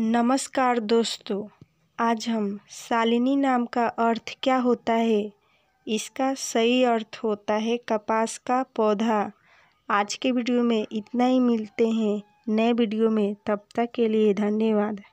नमस्कार दोस्तों आज हम शालिनी नाम का अर्थ क्या होता है इसका सही अर्थ होता है कपास का पौधा आज के वीडियो में इतना ही मिलते हैं नए वीडियो में तब तक के लिए धन्यवाद